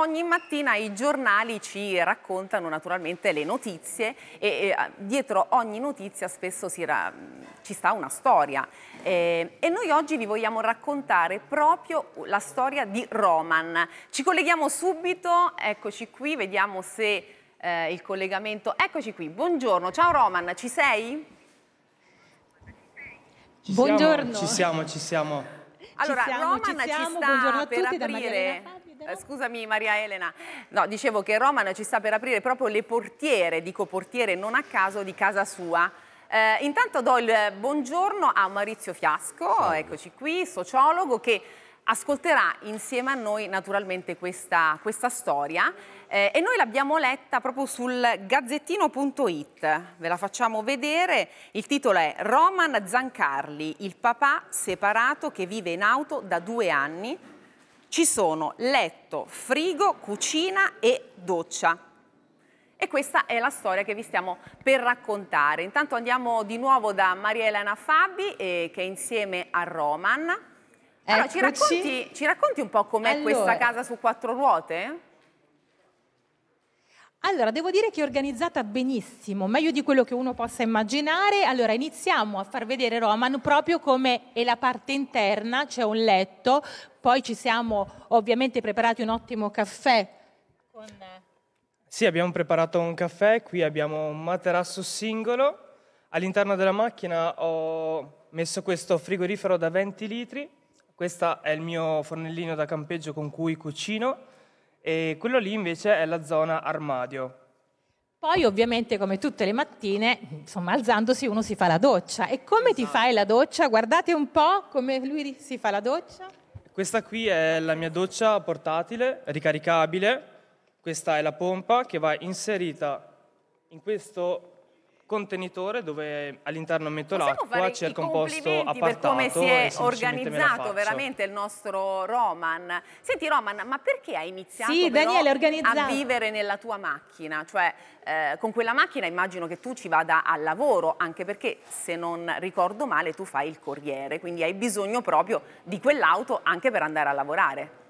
Ogni mattina i giornali ci raccontano naturalmente le notizie e, e ah, dietro ogni notizia spesso ci sta una storia e, eh, e noi oggi vi vogliamo raccontare proprio la storia di Roman. Ci colleghiamo subito, eccoci qui, vediamo se eh, il collegamento... Eccoci qui, buongiorno, ciao Roman, ci sei? Ci buongiorno. Siamo, ci siamo, ci siamo. Allora, ci siamo, Roman ci, siamo. ci sta buongiorno a per tutti, aprire eh, scusami Maria Elena, no, dicevo che Roman ci sta per aprire proprio le portiere, dico portiere non a caso, di casa sua. Eh, intanto do il buongiorno a Maurizio Fiasco, Salve. eccoci qui, sociologo che ascolterà insieme a noi naturalmente questa, questa storia eh, e noi l'abbiamo letta proprio sul gazzettino.it, ve la facciamo vedere, il titolo è Roman Zancarli, il papà separato che vive in auto da due anni ci sono letto, frigo, cucina e doccia. E questa è la storia che vi stiamo per raccontare. Intanto andiamo di nuovo da Maria Elena Fabi, eh, che è insieme a Roman. Allora, ci, racconti, ci, racconti, un po' com'è allora, questa casa su quattro ruote? Allora, devo dire che è organizzata benissimo, meglio di quello che uno possa immaginare. Allora, iniziamo a far vedere Roman proprio come è la parte interna, c'è un letto, poi ci siamo ovviamente preparati un ottimo caffè con... Sì, abbiamo preparato un caffè, qui abbiamo un materasso singolo. All'interno della macchina ho messo questo frigorifero da 20 litri. Questo è il mio fornellino da campeggio con cui cucino e quello lì invece è la zona armadio. Poi ovviamente come tutte le mattine, insomma alzandosi uno si fa la doccia. E come esatto. ti fai la doccia? Guardate un po' come lui si fa la doccia. Questa qui è la mia doccia portatile, ricaricabile. Questa è la pompa che va inserita in questo contenitore dove all'interno metto l'acqua, c'è il composto posto appaltato come si è organizzato veramente il nostro Roman. Senti Roman, ma perché hai iniziato sì, Daniele, a vivere nella tua macchina? Cioè, eh, con quella macchina immagino che tu ci vada al lavoro, anche perché se non ricordo male tu fai il corriere, quindi hai bisogno proprio di quell'auto anche per andare a lavorare.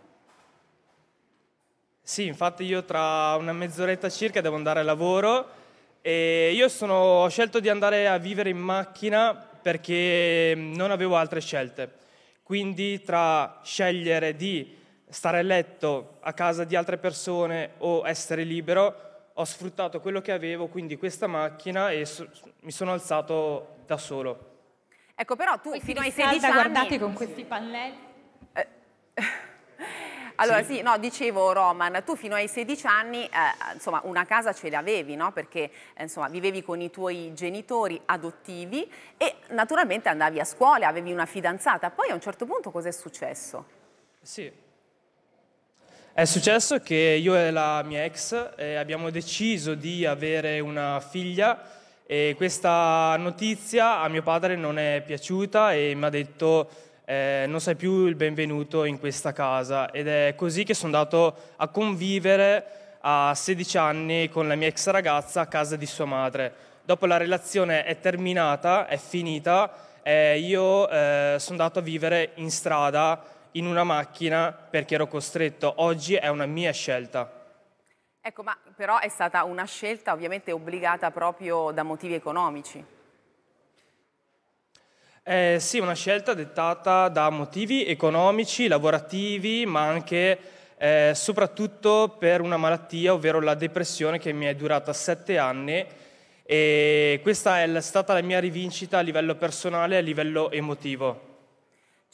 Sì, infatti io tra una mezz'oretta circa devo andare al lavoro e io sono, ho scelto di andare a vivere in macchina perché non avevo altre scelte. Quindi tra scegliere di stare a letto a casa di altre persone o essere libero, ho sfruttato quello che avevo, quindi questa macchina, e so, mi sono alzato da solo. Ecco, però tu fino ai 16 anni... guardate con questi pannelli. Allora sì, sì no, dicevo Roman, tu fino ai 16 anni eh, insomma, una casa ce l'avevi, no? Perché eh, insomma, vivevi con i tuoi genitori adottivi e naturalmente andavi a scuola, avevi una fidanzata. Poi a un certo punto cos'è successo? Sì, è successo che io e la mia ex eh, abbiamo deciso di avere una figlia e questa notizia a mio padre non è piaciuta e mi ha detto eh, non sei più il benvenuto in questa casa ed è così che sono andato a convivere a 16 anni con la mia ex ragazza a casa di sua madre. Dopo la relazione è terminata, è finita, eh, io eh, sono andato a vivere in strada, in una macchina, perché ero costretto. Oggi è una mia scelta. Ecco, ma però è stata una scelta ovviamente obbligata proprio da motivi economici. Eh, sì, una scelta dettata da motivi economici, lavorativi, ma anche eh, soprattutto per una malattia, ovvero la depressione che mi è durata sette anni e questa è stata la mia rivincita a livello personale e a livello emotivo.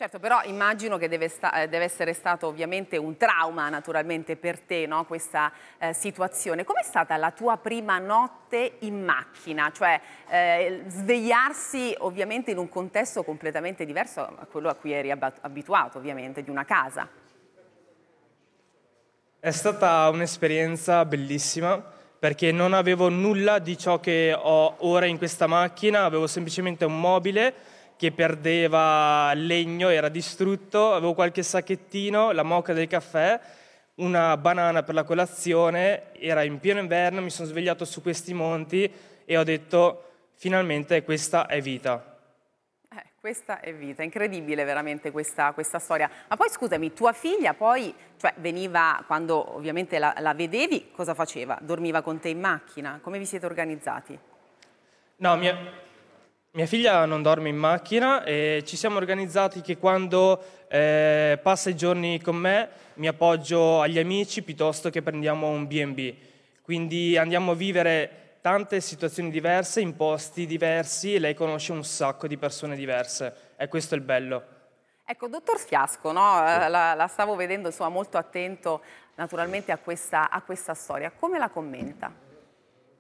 Certo, però immagino che deve, sta, eh, deve, essere stato ovviamente un trauma naturalmente per te no? questa eh, situazione. Com'è stata la tua prima notte in macchina? Cioè eh, svegliarsi ovviamente in un contesto completamente diverso a quello a cui eri abituato ovviamente, di una casa. È stata un'esperienza bellissima perché non avevo nulla di ciò che ho ora in questa macchina, avevo semplicemente un mobile che perdeva legno, era distrutto, avevo qualche sacchettino, la moca del caffè, una banana per la colazione, era in pieno inverno, mi sono svegliato su questi monti e ho detto finalmente questa è vita. Eh, questa è vita, incredibile veramente questa, questa, storia. Ma poi scusami, tua figlia poi, cioè veniva, quando ovviamente la, la vedevi, cosa faceva? Dormiva con te in macchina? Come vi siete organizzati? No, mia, mia figlia non dorme in macchina e ci siamo organizzati che quando eh, passa i giorni con me mi appoggio agli amici piuttosto che prendiamo un BB. Quindi andiamo a vivere tante situazioni diverse in posti diversi e lei conosce un sacco di persone diverse e questo è il bello. Ecco, dottor Fiasco, no? Eh, la, la, stavo vedendo insomma, molto attento naturalmente a questa, a questa storia. Come la commenta?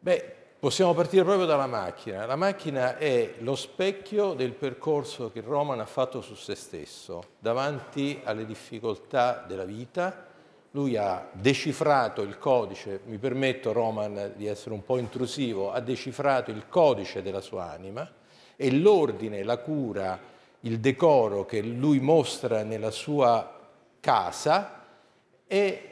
Beh, Possiamo partire proprio dalla macchina. La macchina è lo specchio del percorso che Roman ha fatto su se stesso, davanti alle difficoltà della vita. Lui ha decifrato il codice, mi permetto Roman di essere un po' intrusivo, ha decifrato il codice della sua anima e l'ordine, la cura, il decoro che lui mostra nella sua casa è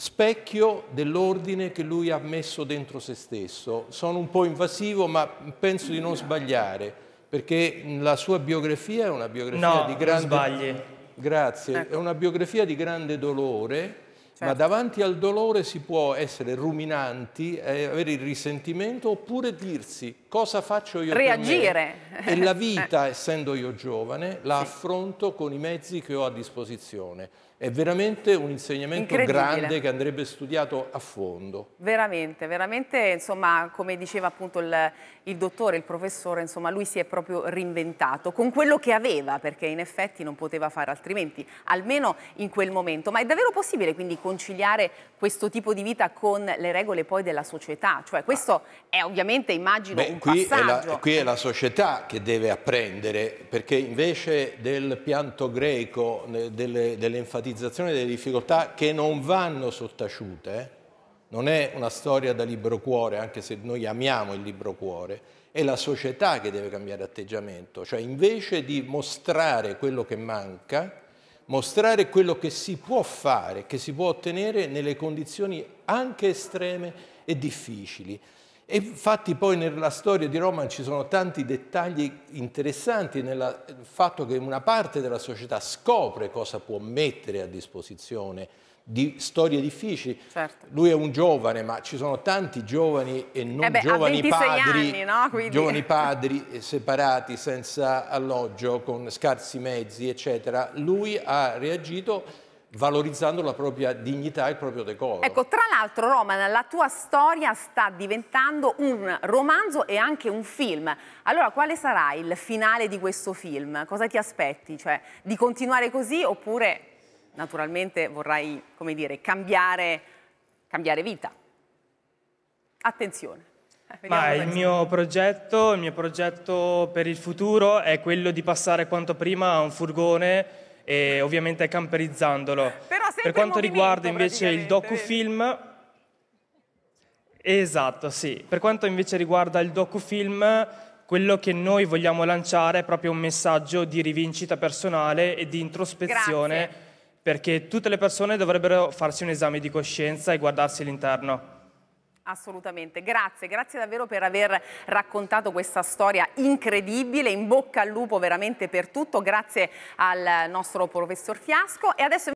specchio dell'ordine che lui ha messo dentro se stesso. Sono un po' invasivo, ma penso di non sbagliare, perché la sua biografia è una biografia no, di grande... No, sbagli. Grazie. Ecco. È una biografia di grande dolore, Certo. Ma davanti al dolore si può essere ruminanti, eh, avere il risentimento oppure dirsi cosa faccio io Reagire. E la vita, essendo io giovane, la sì. affronto con i mezzi che ho a disposizione. È veramente un insegnamento grande che andrebbe studiato a fondo. Veramente, veramente, insomma, come diceva appunto il, il, dottore, il professore, insomma, lui si è proprio reinventato con quello che aveva, perché in effetti non poteva fare altrimenti, almeno in quel momento. Ma è davvero possibile quindi conciliare questo tipo di vita con le regole poi della società? Cioè, questo è ovviamente, immagino, Beh, un qui passaggio. È la, qui è la società che deve apprendere, perché invece del pianto greco, delle, enfatizzazioni, drammatizzazione delle difficoltà che non vanno sottaciute, non è una storia da libro cuore, anche se noi amiamo il libro cuore, è la società che deve cambiare atteggiamento, cioè invece di mostrare quello che manca, mostrare quello che si può fare, che si può ottenere nelle condizioni anche estreme e difficili. E infatti poi nella storia di Roma ci sono tanti dettagli interessanti nel fatto che una parte della società scopre cosa può mettere a disposizione di storie difficili. Certo. Lui è un giovane, ma ci sono tanti giovani e non eh beh, giovani, padri, anni, no? giovani padri, eh, separati, senza alloggio, con scarsi mezzi, eccetera. Lui ha reagito valorizzando la propria dignità e il proprio decoro. Ecco, tra l'altro Roman, la tua storia sta diventando un romanzo e anche un film. Allora, quale sarà il finale di questo film? Cosa ti aspetti? Cioè, di continuare così oppure naturalmente vorrai, come dire, cambiare, cambiare vita? Attenzione. Eh, Ma il mio, progetto, il mio progetto per il futuro è quello di passare quanto prima a un furgone e ovviamente camperizzandolo. per quanto riguarda invece il docufilm, Esatto, sì. Per quanto invece riguarda il docufilm, quello che noi vogliamo lanciare è proprio un messaggio di rivincita personale e di introspezione, Grazie. perché tutte le persone dovrebbero farsi un esame di coscienza e guardarsi all'interno. Assolutamente, grazie, grazie davvero per aver raccontato questa storia incredibile, in bocca al lupo veramente per tutto, grazie al nostro professor Fiasco e adesso